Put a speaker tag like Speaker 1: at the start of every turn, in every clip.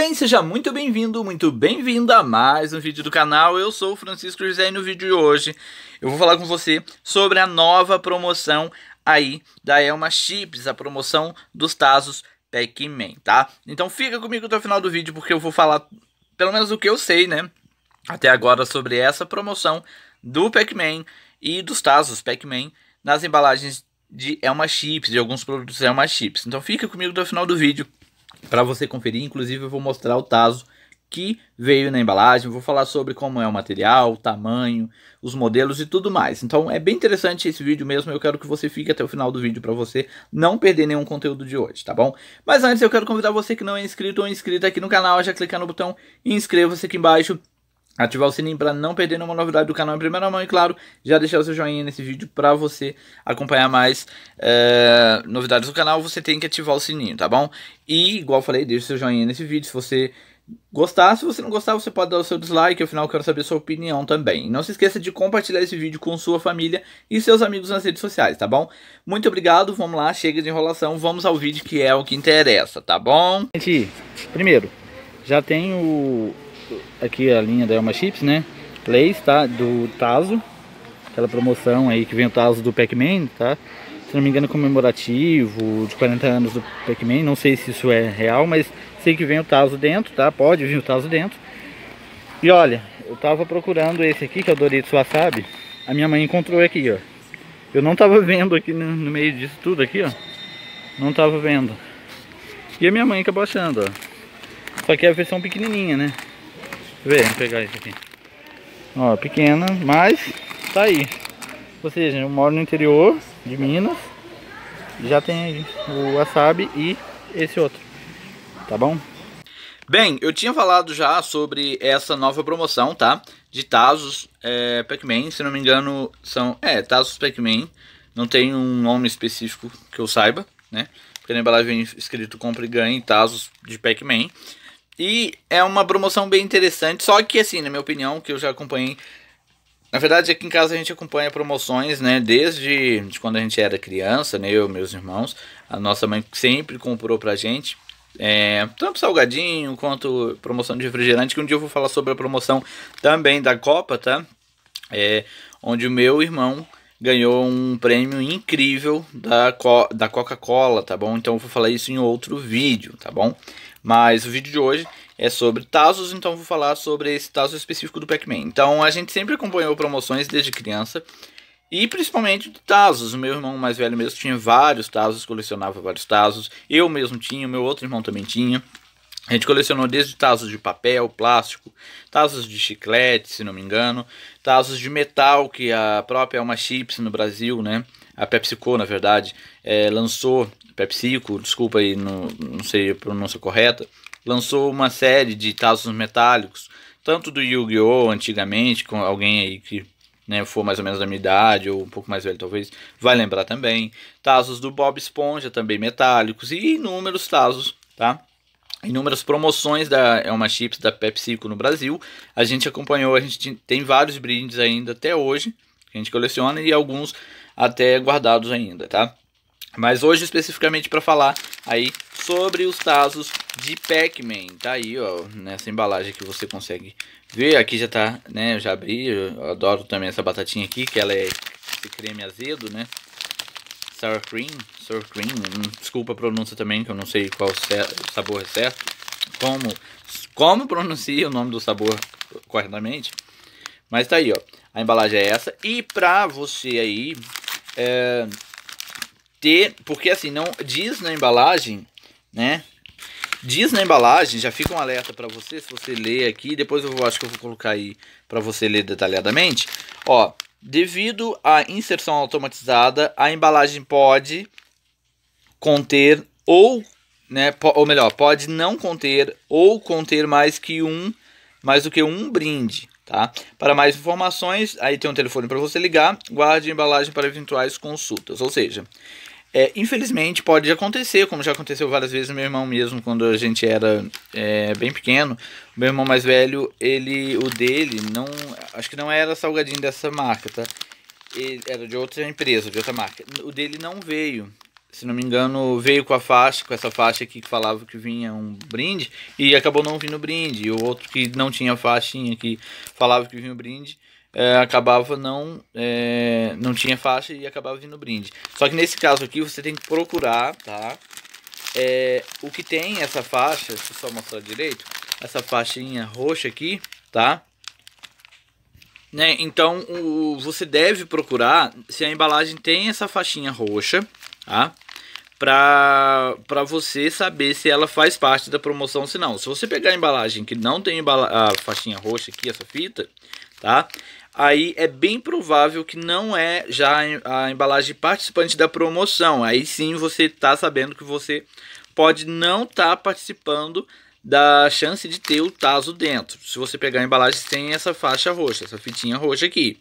Speaker 1: bem, seja muito bem-vindo, muito bem-vinda a mais um vídeo do canal. Eu sou o Francisco José e no vídeo de hoje eu vou falar com você sobre a nova promoção aí da Elma Chips, a promoção dos Tazos Pac-Man, tá? Então fica comigo até o final do vídeo porque eu vou falar pelo menos o que eu sei, né? Até agora sobre essa promoção do Pac-Man e dos Tazos Pac-Man nas embalagens de Elma Chips, de alguns produtos Elma Chips. Então fica comigo até o final do vídeo para você conferir. Inclusive eu vou mostrar o taso que veio na embalagem, vou falar sobre como é o material, o tamanho, os modelos e tudo mais. Então é bem interessante esse vídeo mesmo, eu quero que você fique até o final do vídeo para você não perder nenhum conteúdo de hoje, tá bom? Mas antes eu quero convidar você que não é inscrito ou inscrita aqui no canal a já clicar no botão inscreva-se aqui embaixo ativar o sininho para não perder nenhuma novidade do canal em primeira mão e claro, já deixar o seu joinha nesse vídeo para você acompanhar mais é, novidades do canal, você tem que ativar o sininho, tá bom? E igual falei, deixa o seu joinha nesse vídeo se você gostar, se você não gostar você pode dar o seu dislike, afinal eu quero saber sua opinião também. E não se esqueça de compartilhar esse vídeo com sua família e seus amigos nas redes sociais, tá bom? Muito obrigado, vamos lá, chega de enrolação, vamos ao vídeo que é o que interessa, tá bom? Gente, primeiro, já tem o aqui a linha da Elma Chips, né? Leis, tá? Do Tazo. Aquela promoção aí que vem o Tazo do Pac-Man, tá? Se não me engano, comemorativo de 40 anos do Pac-Man. Não sei se isso é real, mas sei que vem o Tazo dentro, tá? Pode vir o Tazo dentro. E olha, eu tava procurando esse aqui, que é o Doritos Wasabi. A minha mãe encontrou aqui, ó. Eu não tava vendo aqui no, no meio disso tudo aqui, ó. Não tava vendo. E a minha mãe acabou achando, ó. Só que é a versão pequenininha, né? Vê, vamos pegar isso aqui. Ó, pequena, mas tá aí. Ou seja, eu moro no interior de Minas. Já tem o wasabi e esse outro. Tá bom? Bem, eu tinha falado já sobre essa nova promoção, tá? De Tazos é, Pac-Man, se não me engano, são. É, Tazos Pac-Man. Não tem um nome específico que eu saiba, né? Porque na embalagem vem escrito compre e ganhe Tazos de Pac-Man. E é uma promoção bem interessante, só que assim, na minha opinião, que eu já acompanhei. Na verdade, aqui em casa a gente acompanha promoções, né? Desde de quando a gente era criança, né? Eu e meus irmãos. A nossa mãe sempre comprou pra gente. É, tanto salgadinho quanto promoção de refrigerante, que um dia eu vou falar sobre a promoção também da Copa, tá? É, onde o meu irmão ganhou um prêmio incrível da, Co da Coca-Cola, tá bom? Então eu vou falar isso em outro vídeo, tá bom? Mas o vídeo de hoje é sobre Tazos, então vou falar sobre esse Tazo específico do Pac-Man. Então a gente sempre acompanhou promoções desde criança. E principalmente de Tazos. O meu irmão mais velho mesmo tinha vários Tazos, colecionava vários Tazos. Eu mesmo tinha, o meu outro irmão também tinha. A gente colecionou desde tazos de papel, plástico, tazos de chiclete, se não me engano, tazos de metal que a própria Alma Chips no Brasil, né? A PepsiCo, na verdade, é, lançou, PepsiCo, desculpa aí, não, não sei a pronúncia correta, lançou uma série de tazos metálicos, tanto do Yu-Gi-Oh! antigamente, com alguém aí que né, for mais ou menos da minha idade, ou um pouco mais velho talvez, vai lembrar também. Tazos do Bob Esponja, também metálicos, e inúmeros tazos, tá? inúmeras promoções da Elma é Chips da PepsiCo no Brasil. A gente acompanhou, a gente tem vários brindes ainda até hoje, que a gente coleciona e alguns até guardados ainda, tá? Mas hoje especificamente para falar aí sobre os tazos de Pac-Man. Tá aí, ó, nessa embalagem que você consegue ver. Aqui já tá, né, eu já abri, eu adoro também essa batatinha aqui, que ela é esse creme azedo, né? sour cream, sour cream, desculpa a pronúncia também, que eu não sei qual é, sabor é certo, como, como pronuncia o nome do sabor corretamente, mas tá aí, ó, a embalagem é essa, e pra você aí, é, ter, porque assim, não, diz na embalagem, né, Diz na embalagem, já fica um alerta para você, se você ler aqui, depois eu vou, acho que eu vou colocar aí para você ler detalhadamente. Ó, Devido à inserção automatizada, a embalagem pode conter ou, né, ou melhor, pode não conter ou conter mais que um, mais do que um brinde, tá? Para mais informações, aí tem um telefone para você ligar. Guarde a embalagem para eventuais consultas, ou seja, é, infelizmente pode acontecer, como já aconteceu várias vezes meu irmão mesmo, quando a gente era é, bem pequeno. Meu irmão mais velho, ele, o dele, não, acho que não era salgadinho dessa marca, tá? Ele era de outra empresa, de outra marca. O dele não veio, se não me engano, veio com a faixa, com essa faixa aqui que falava que vinha um brinde e acabou não vindo o brinde. E o outro que não tinha faixinha que falava que vinha o brinde é, acabava não é, não tinha faixa e acabava vindo brinde. Só que nesse caso aqui você tem que procurar, tá? É, o que tem essa faixa, deixa eu só mostrar direito, essa faixinha roxa aqui, tá? Né? Então o, você deve procurar se a embalagem tem essa faixinha roxa, tá? Pra, pra você saber se ela faz parte da promoção, se não. Se você pegar a embalagem que não tem a faixinha roxa aqui, essa fita, tá? Aí é bem provável que não é já a embalagem participante da promoção. Aí sim você está sabendo que você pode não estar tá participando da chance de ter o taso dentro. Se você pegar a embalagem que tem essa faixa roxa, essa fitinha roxa aqui.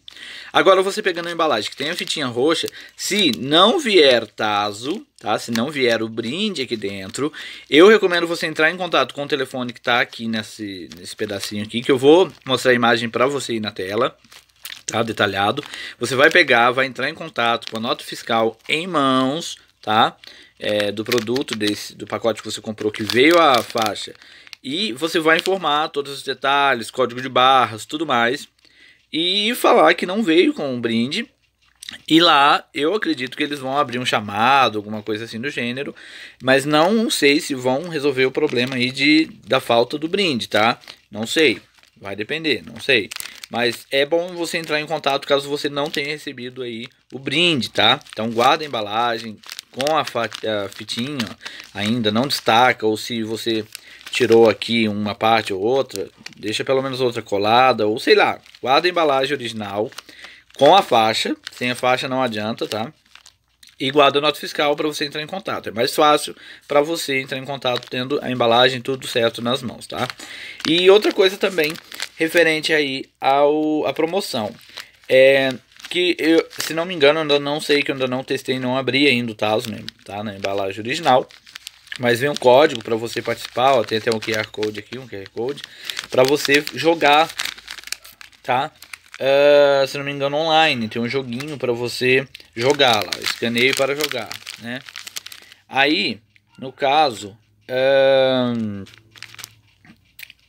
Speaker 1: Agora você pegando a embalagem que tem a fitinha roxa, se não vier taso, tá? Se não vier o brinde aqui dentro, eu recomendo você entrar em contato com o telefone que está aqui nesse, nesse pedacinho aqui, que eu vou mostrar a imagem para você aí na tela. Tá, detalhado. Você vai pegar, vai entrar em contato com a nota fiscal em mãos, tá? é, do produto, desse, do pacote que você comprou, que veio a faixa. E você vai informar todos os detalhes, código de barras, tudo mais. E falar que não veio com um brinde. E lá eu acredito que eles vão abrir um chamado, alguma coisa assim do gênero, mas não sei se vão resolver o problema aí de, da falta do brinde, tá? Não sei, vai depender, não sei. Mas é bom você entrar em contato caso você não tenha recebido aí o brinde, tá? Então guarda a embalagem, com a, a fitinha ainda não destaca, ou se você tirou aqui uma parte ou outra, deixa pelo menos outra colada, ou sei lá, guarda a embalagem original com a faixa, sem a faixa não adianta, tá? E guarda a nota fiscal para você entrar em contato. É mais fácil para você entrar em contato tendo a embalagem tudo certo nas mãos, tá? E outra coisa também referente aí ao a promoção. É, que eu, se não me engano, ainda não sei que eu ainda não testei, não abri ainda o taso né, tá na embalagem original. Mas vem um código para você participar, ó, tem até um QR Code aqui, um QR Code, para você jogar, tá? Uh, se não me engano, online, tem um joguinho para você jogar lá, escaneio para jogar, né? Aí, no caso, uh,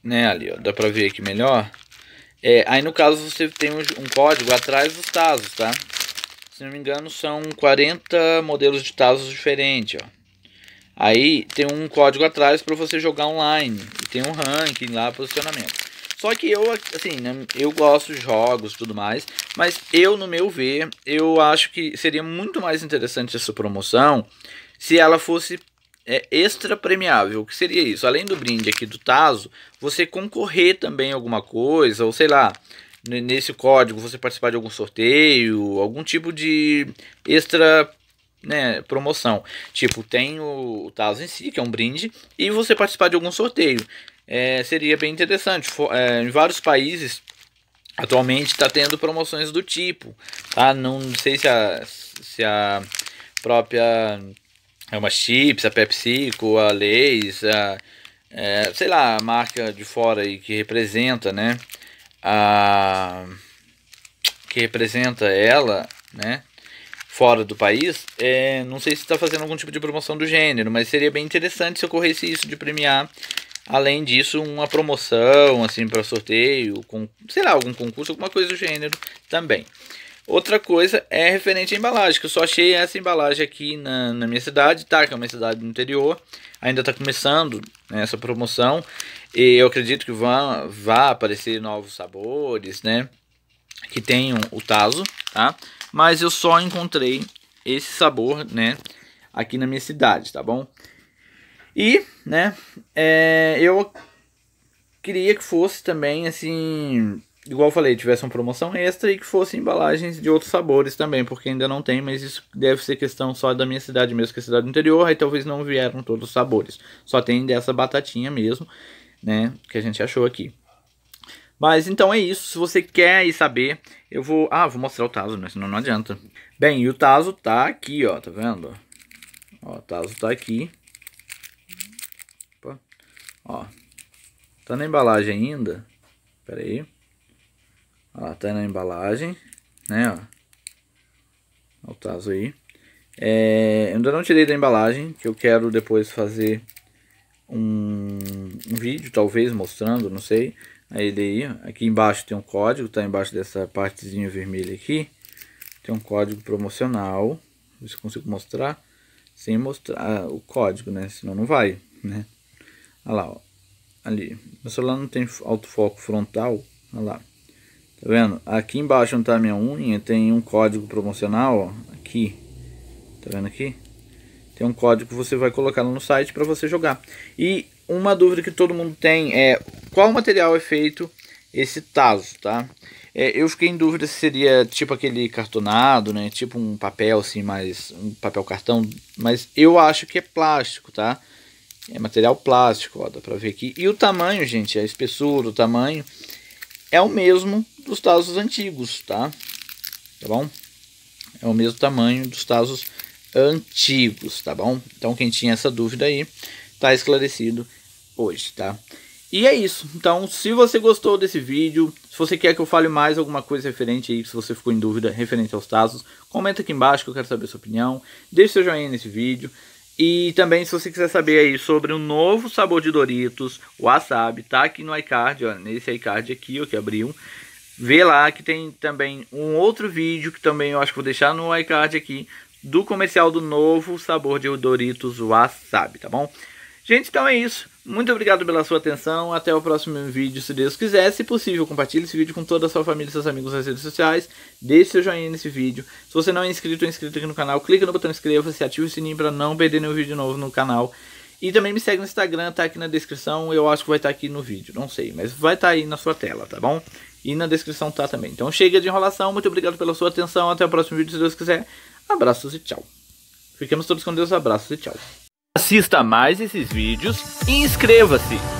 Speaker 1: né, ali, ó, dá para ver aqui melhor. É, aí no caso você tem um, um, código atrás dos Tazos, tá? Se não me engano são 40 modelos de Tazos diferentes, ó. Aí tem um código atrás para você jogar online. E tem um ranking lá, posicionamento. Só que eu, assim, né, eu gosto de jogos e tudo mais. Mas eu, no meu ver, eu acho que seria muito mais interessante essa promoção se ela fosse é, extra premiável. O que seria isso? Além do brinde aqui do Taso, você concorrer também a alguma coisa, ou sei lá, nesse código você participar de algum sorteio, algum tipo de extra né, promoção. Tipo, tem o Taso em si, que é um brinde, e você participar de algum sorteio. É, seria bem interessante. For, é, em vários países atualmente está tendo promoções do tipo, tá? Não sei se a, se a própria é uma Chips, a PepsiCo, a Lays, a, é, sei lá, a marca de fora e que representa, né? A, que representa ela, né? Fora do país, é, não sei se está fazendo algum tipo de promoção do gênero, mas seria bem interessante se ocorresse isso de premiar Além disso, uma promoção, assim, para sorteio, com, sei lá, algum concurso, alguma coisa do gênero também. Outra coisa é referente à embalagem, que eu só achei essa embalagem aqui na, na minha cidade, tá? Que é uma cidade do interior, ainda está começando né, essa promoção, e eu acredito que vão, vá aparecer novos sabores, né? Que tenham o Taso, tá? Mas eu só encontrei esse sabor, né? Aqui na minha cidade, tá bom? E, né, é, eu queria que fosse também, assim, igual eu falei, tivesse uma promoção extra e que fosse embalagens de outros sabores também, porque ainda não tem, mas isso deve ser questão só da minha cidade mesmo, que é a cidade do interior, aí talvez não vieram todos os sabores. Só tem dessa batatinha mesmo, né, que a gente achou aqui. Mas então é isso, se você quer ir saber, eu vou... Ah, vou mostrar o Tazo, né, senão não adianta. Bem, e o Tazo tá aqui, ó, tá vendo? Ó, o Tazo tá aqui. Opa. Ó, tá na embalagem ainda, pera aí. Ó, tá na embalagem, né, ó. O taso aí. É, eu ainda não tirei da embalagem, que eu quero depois fazer um, um vídeo, talvez, mostrando, não sei. Aí EDI, aqui embaixo tem um código, tá embaixo dessa partezinha vermelha aqui. Tem um código promocional, ver se consigo mostrar, sem mostrar ah, o código, né, senão não vai, né. Olha lá, ó. ali, meu celular não tem autofoco frontal, olha lá. Tá vendo? Aqui embaixo onde tá a minha unha tem um código promocional, ó, aqui. Tá vendo aqui? Tem um código que você vai colocar no site para você jogar. E uma dúvida que todo mundo tem é qual material é feito esse taso, tá? É, eu fiquei em dúvida se seria tipo aquele cartonado, né? Tipo um papel assim, mais um papel cartão, mas eu acho que é plástico, tá? É material plástico, ó, dá pra ver aqui. E o tamanho, gente, a espessura, o tamanho é o mesmo dos Tazos antigos, tá? Tá bom? É o mesmo tamanho dos Tazos antigos, tá bom? Então quem tinha essa dúvida aí, tá esclarecido hoje, tá? E é isso. Então, se você gostou desse vídeo, se você quer que eu fale mais alguma coisa referente aí, se você ficou em dúvida referente aos Tazos, comenta aqui embaixo que eu quero saber a sua opinião. Deixe seu joinha nesse vídeo. E também, se você quiser saber aí sobre o novo sabor de Doritos, wasabi, tá aqui no iCard, ó, nesse iCard aqui, ó, que abriu. Vê lá que tem também um outro vídeo que também eu acho que vou deixar no iCard aqui, do comercial do novo sabor de Doritos wasabi, tá bom? Gente, então é isso. Muito obrigado pela sua atenção. Até o próximo vídeo, se Deus quiser. Se possível, compartilhe esse vídeo com toda a sua família e seus amigos nas redes sociais. Deixe seu joinha nesse vídeo. Se você não é inscrito, é inscrito aqui no canal. Clique no botão inscreva-se, ative o sininho para não perder nenhum vídeo novo no canal. E também me segue no Instagram, tá aqui na descrição. Eu acho que vai estar tá aqui no vídeo, não sei, mas vai estar tá aí na sua tela, tá bom? E na descrição tá também. Então chega de enrolação. Muito obrigado pela sua atenção. Até o próximo vídeo, se Deus quiser. Abraços e tchau. Fiquemos todos com Deus. Abraços e tchau. Assista mais esses vídeos e inscreva-se!